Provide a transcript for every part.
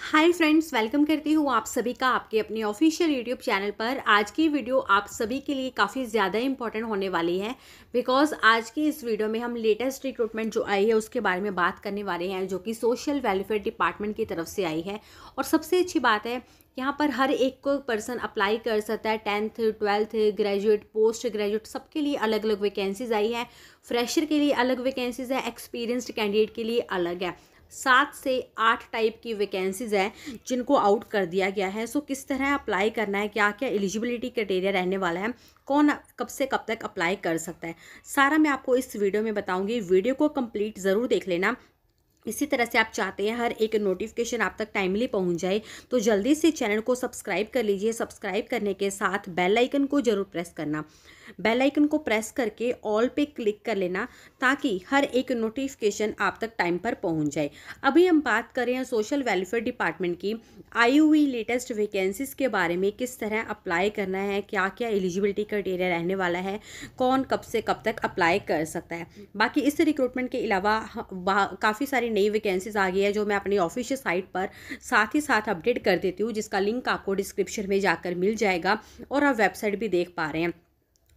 hi friends welcome करती हूँ आप सभी का आपके अपने ऑफिशियल यूट्यूब चैनल पर आज की वीडियो आप सभी के लिए काफ़ी ज़्यादा इंपॉर्टेंट होने वाली है बिकॉज आज की इस वीडियो में हम लेटेस्ट रिक्रूटमेंट जो आई है उसके बारे में बात करने वाले हैं जो कि सोशल वेलफेयर डिपार्टमेंट की तरफ से आई है और सबसे अच्छी बात है यहाँ पर हर एक को पर्सन अप्लाई कर सकता है tenth twelfth graduate post graduate सबके लिए अलग अलग वैकेंसीज आई हैं फ्रेशर के लिए अलग वैकेंसीज है एक्सपीरियंस्ड कैंडिडेट के लिए अलग है सात से आठ टाइप की वैकेंसीज़ हैं जिनको आउट कर दिया गया है सो किस तरह अप्लाई करना है क्या क्या एलिजिबिलिटी क्राइटेरिया रहने वाला है कौन कब से कब तक अप्लाई कर सकता है सारा मैं आपको इस वीडियो में बताऊंगी वीडियो को कंप्लीट ज़रूर देख लेना इसी तरह से आप चाहते हैं हर एक नोटिफिकेशन आप तक टाइमली पहुँच जाए तो जल्दी से चैनल को सब्सक्राइब कर लीजिए सब्सक्राइब करने के साथ बेल आइकन को ज़रूर प्रेस करना बेल आइकन को प्रेस करके ऑल पे क्लिक कर लेना ताकि हर एक नोटिफिकेशन आप तक टाइम पर पहुंच जाए अभी हम बात कर रहे हैं सोशल वेलफेयर डिपार्टमेंट की आई हुई लेटेस्ट वैकेंसीज़ के बारे में किस तरह अप्लाई करना है क्या क्या एलिजिबिलिटी क्राइटेरिया रहने वाला है कौन कब से कब तक अप्लाई कर सकता है बाकी इस रिक्रूटमेंट के अलावा काफ़ी सारी नई वैकेंसीज आ गई है जो मैं अपनी ऑफिशियल साइट पर साथ ही साथ अपडेट कर देती हूँ जिसका लिंक आपको डिस्क्रिप्शन में जाकर मिल जाएगा और आप वेबसाइट भी देख पा रहे हैं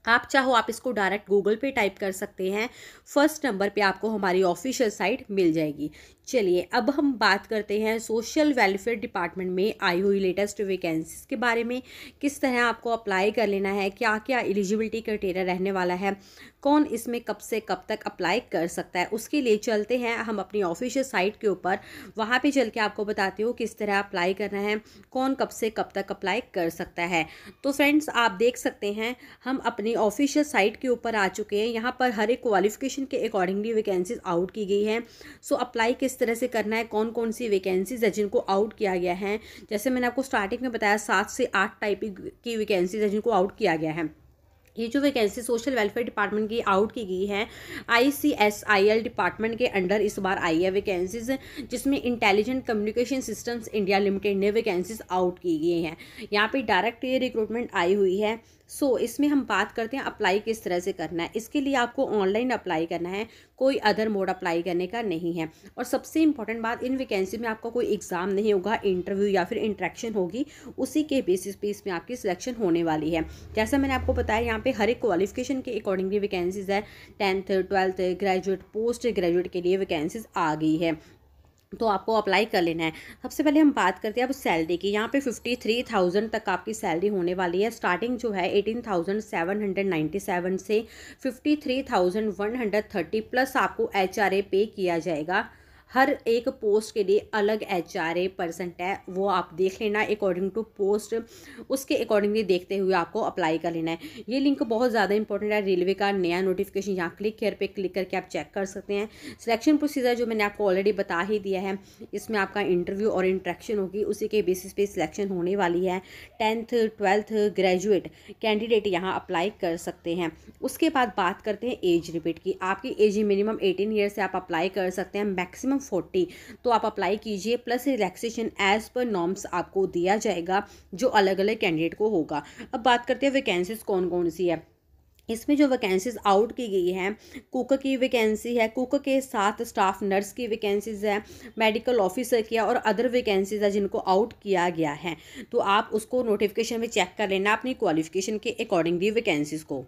आप चाहो आप इसको डायरेक्ट गूगल पे टाइप कर सकते हैं फर्स्ट नंबर पे आपको हमारी ऑफिशियल साइट मिल जाएगी चलिए अब हम बात करते हैं सोशल वेलफेयर डिपार्टमेंट में आई हुई लेटेस्ट वैकेंसीज के बारे में किस तरह आपको अप्लाई कर लेना है क्या क्या एलिजिबिलिटी क्राइटेरिया रहने वाला है कौन इसमें कब से कब तक अप्लाई कर सकता है उसके लिए चलते हैं हम अपनी ऑफिशियल साइट के ऊपर वहाँ पर चल के आपको बताती हूँ किस तरह अप्लाई करना है कौन कब से कब तक अप्लाई कर सकता है तो फ्रेंड्स आप देख सकते हैं हम अपने अपनी ऑफिशियल साइट के ऊपर आ चुके हैं यहाँ पर हर एक क्वालिफिकेशन के अकॉर्डिंगली वैकेंसीज आउट की गई हैं सो अप्लाई किस तरह से करना है कौन कौन सी वैकेंसीज है जिनको आउट किया गया है जैसे मैंने आपको स्टार्टिंग में बताया सात से आठ टाइप की वैकेंसीज है जिनको आउट किया गया है ये जो वैकेंसी सोशल वेलफेयर डिपार्टमेंट की आउट की गई है आईसीएसआईएल डिपार्टमेंट के अंडर इस बार आई है वैकेंसीज जिसमें intelligent communication systems India limited ने वैकेंसीज आउट की गई हैं यहाँ पे डायरेक्ट ये रिक्रूटमेंट आई हुई है सो so, इसमें हम बात करते हैं अप्लाई किस तरह से करना है इसके लिए आपको ऑनलाइन अप्लाई करना है कोई अदर मोड अप्लाई करने का नहीं है और सबसे इंपॉर्टेंट बात इन वैकेंसी में आपका कोई एग्ज़ाम नहीं होगा इंटरव्यू या फिर इंट्रैक्शन होगी उसी के बेसिस पे इसमें आपकी सिलेक्शन होने वाली है जैसा मैंने आपको बताया यहाँ यहाँ पे हर एक क्वालिफिकेशन के भी वैकेंसीज़ है tenth twelfth graduate post graduate के लिए वैकेंसीज़ आ गई है तो आपको अप्लाई कर लेना है सबसे पहले हम बात करते हैं अब सैलरी की यहाँ पे फिफ्टी थ्री थाउजेंड तक आपकी सैलरी होने वाली है स्टार्टिंग जो है eighteen thousand seven hundred ninety seven से fifty three thousand one hundred thirty plus आपको एच आर ए पे किया जाएगा हर एक पोस्ट के लिए अलग एच आर ए परसेंट है वो आप देख लेना अकॉर्डिंग टू पोस्ट उसके अकॉर्डिंगली देखते हुए आपको अप्लाई कर लेना है ये लिंक बहुत ज़्यादा इंपॉर्टेंट है रेलवे का नया नोटिफिकेशन यहाँ क्लिक केयर पे क्लिक करके आप चेक कर सकते हैं सिलेक्शन प्रोसीजर जो मैंने आपको ऑलरेडी बता ही दिया है इसमें आपका इंटरव्यू और इंट्रैक्शन होगी उसी के बेसिस पे सिलेक्शन होने वाली है टेंथ ट्वेल्थ ग्रेजुएट कैंडिडेट यहाँ अप्लाई कर सकते हैं उसके बाद बात करते हैं एज रिपीट की आपकी एज मिनिमम एटीन ईयर से आप अप्लाई कर सकते हैं मैक्सिमम फोर्टी तो आप अप्लाई कीजिए plus relaxation age per norms आपको दिया जाएगा जो अलग अलग कैंडिडेट को होगा अब बात करते हैं वैकेंसीज कौन कौन सी है इसमें जो वैकेंसीज आउट की गई हैं कुक की वैकेंसी है कुक के साथ स्टाफ नर्स की वैकेंसीज है मेडिकल ऑफिसर की और अदर वैकेंसीज है जिनको आउट किया गया है तो आप उसको नोटिफिकेशन में चेक कर लेना अपनी क्वालिफिकेशन के अकॉर्डिंग भी वैकेंसीज को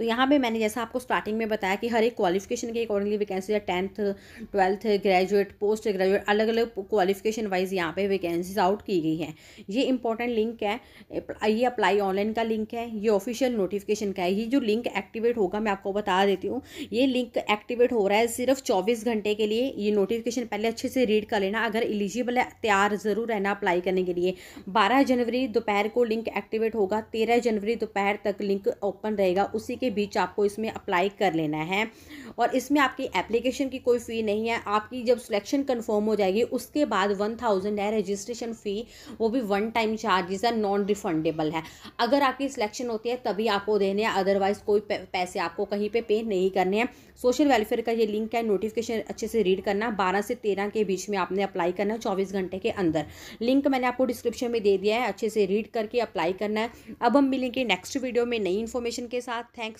तो यहाँ पे मैंने जैसा आपको स्टार्टिंग में बताया कि हर एक क्वालिफिकेशन के अकॉर्डिंगली वैकेंसी है tenth twelfth graduate post graduate अलग अलग क्वालिफिकेशन वाइज यहाँ पे वैकेंसीज आउट की गई हैं ये इंपॉर्टेंट लिंक है ये अप्लाई ऑनलाइन का लिंक है ये ऑफिशियल नोटिफिकेशन का है ये जो लिंक एक्टिवेट होगा मैं आपको बता देती हूँ ये लिंक एक्टिवेट हो रहा है सिर्फ चौबीस घंटे के लिए ये नोटिफिकेशन पहले अच्छे से रीड कर लेना अगर एलिजिबल है तैयार ज़रूर रहना अप्लाई करने के लिए बारह जनवरी दोपहर को लिंक एक्टिवेट होगा तेरह जनवरी दोपहर तक लिंक ओपन रहेगा उसी के बीच आपको इसमें अप्लाई कर लेना है और इसमें आपकी एप्लीकेशन की कोई फ़ी नहीं है आपकी जब सिलेक्शन कंफर्म हो जाएगी उसके बाद वन थाउजेंड है रजिस्ट्रेशन फ़ी वो भी वन टाइम चार्जेस है नॉन रिफंडेबल है अगर आपकी सिलेक्शन होती है तभी आपको देने हैं अदरवाइज़ कोई पैसे आपको कहीं पे पे नहीं करने हैं सोशल वेलफेयर का ये लिंक है नोटिफिकेशन अच्छे से रीड करना बारह से तेरह के बीच में आपने अप्लाई करना है चौबीस घंटे के अंदर लिंक मैंने आपको डिस्क्रिप्शन में दे दिया है अच्छे से रीड करके अप्लाई करना है अब हम मिलेंगे नेक्स्ट वीडियो में नई इन्फॉर्मेशन के साथ थैंक्स